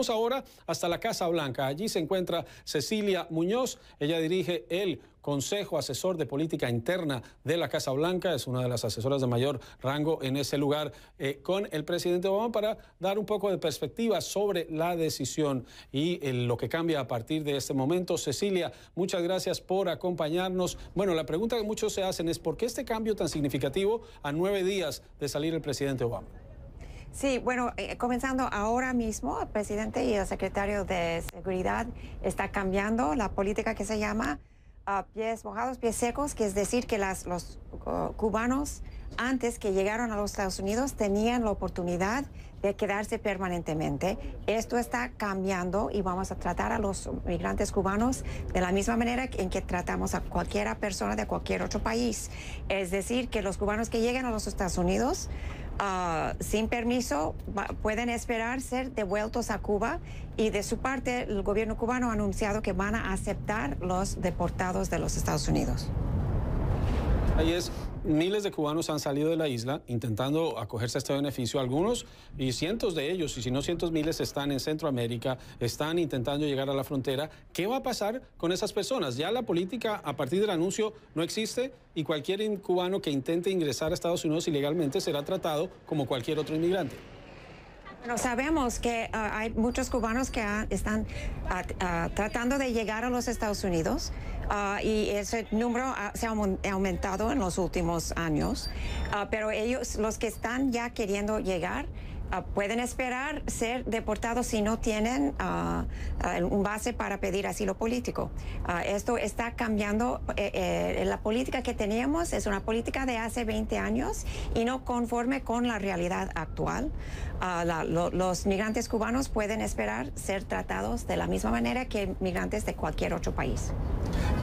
Vamos ahora hasta la Casa Blanca. Allí se encuentra Cecilia Muñoz. Ella dirige el Consejo Asesor de Política Interna de la Casa Blanca. Es una de las asesoras de mayor rango en ese lugar eh, con el presidente Obama para dar un poco de perspectiva sobre la decisión y eh, lo que cambia a partir de este momento. Cecilia, muchas gracias por acompañarnos. Bueno, la pregunta que muchos se hacen es ¿por qué este cambio tan significativo a nueve días de salir el presidente Obama? Sí, bueno, eh, comenzando ahora mismo, el presidente y el secretario de Seguridad está cambiando la política que se llama ah, pies mojados, pies secos, que es decir que las, los oh, cubanos antes que llegaron a los Estados Unidos tenían la oportunidad de quedarse permanentemente. Esto está cambiando y vamos a tratar a los migrantes cubanos de la misma manera en que tratamos a cualquier persona de cualquier otro país. Es decir, que los cubanos que llegan a los Estados Unidos Ah, sin permiso pueden esperar ser devueltos a Cuba y de su parte el gobierno cubano ha anunciado que van a aceptar los deportados de los Estados Unidos. Ahí es. Miles de cubanos han salido de la isla intentando acogerse a este beneficio. Algunos y cientos de ellos, y si no cientos miles, están en Centroamérica, están intentando llegar a la frontera. ¿Qué va a pasar con esas personas? Ya la política a partir del anuncio no existe y cualquier cubano que intente ingresar a Estados Unidos ilegalmente será tratado como cualquier otro inmigrante. Bueno, sabemos que ah, hay muchos cubanos que están ah, ah, tratando de llegar a los Estados Unidos y ese número se ha aumentado en los últimos años, pero ellos, los que están ya queriendo llegar, Ah, pueden esperar ser deportados si no tienen ah, ah, un base para pedir asilo político. esto está cambiando. Eh, eh, la política que teníamos es una política de hace 20 años y no conforme con la realidad actual. los migrantes cubanos pueden esperar ser tratados de la misma manera que migrantes de cualquier otro país.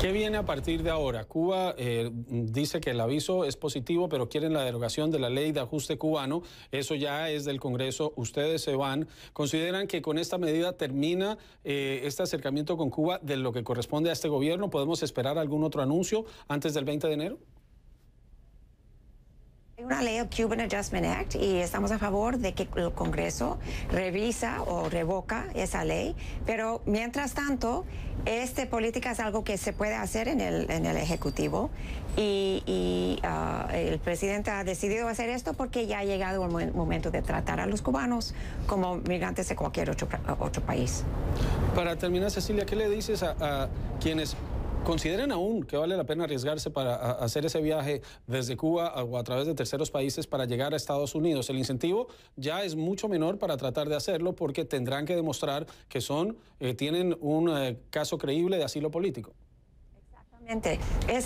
¿Qué viene a partir de ahora? Cuba eh, dice que el aviso es positivo, pero quieren la derogación de la ley de ajuste cubano. Eso ya es del Congreso. Ustedes se van. ¿Consideran que con esta medida termina eh, este acercamiento con Cuba de lo que corresponde a este gobierno? ¿Podemos esperar algún otro anuncio antes del 20 de enero? Hay una ley, el Cuban Adjustment Act, y estamos a favor de que el Congreso revisa o revoca esa ley, pero mientras tanto, esta política es algo que se puede hacer en el, Ejecutivo y, ah, el presidente ha decidido hacer esto porque ya ha llegado el momento de tratar a los cubanos como migrantes de cualquier otro, otro país. Para terminar, Cecilia, ¿qué le dices a quienes ¿Consideran aún que vale la pena arriesgarse para hacer ese viaje desde Cuba o a través de terceros países para llegar a Estados Unidos? El incentivo ya es mucho menor para tratar de hacerlo porque tendrán que demostrar que son, eh, tienen un eh, caso creíble de asilo político. Exactamente.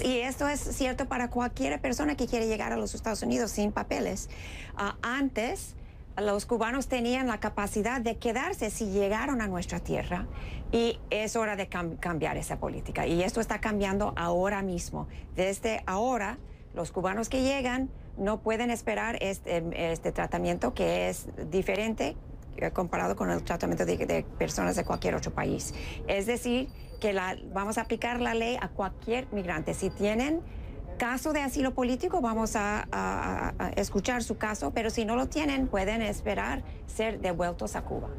y esto es cierto para cualquier persona que quiere llegar a los Estados Unidos sin papeles. Ah, antes, los cubanos tenían la capacidad de quedarse si llegaron a nuestra tierra y es hora de cambiar esa política. Y esto está cambiando ahora mismo. Desde ahora, los cubanos que llegan no pueden esperar este, em, este tratamiento que es diferente eh, comparado con el tratamiento de, personas de cualquier otro país. Es decir, que vamos a aplicar la ley a cualquier migrante. Si tienen caso de asilo político, vamos a, a escuchar su caso, pero si no lo tienen, pueden esperar ser devueltos a Cuba.